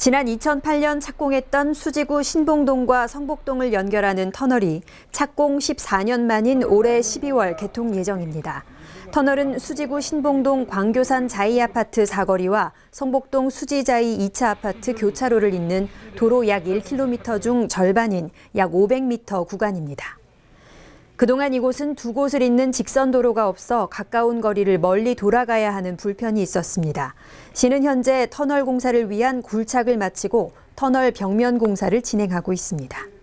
지난 2008년 착공했던 수지구 신봉동과 성북동을 연결하는 터널이 착공 14년 만인 올해 12월 개통 예정입니다. 터널은 수지구 신봉동 광교산 자이 아파트 사거리와 성북동 수지자이 2차 아파트 교차로를 잇는 도로 약 1km 중 절반인 약 500m 구간입니다. 그동안 이곳은 두 곳을 잇는 직선 도로가 없어 가까운 거리를 멀리 돌아가야 하는 불편이 있었습니다. 시는 현재 터널 공사를 위한 굴착을 마치고 터널 벽면 공사를 진행하고 있습니다.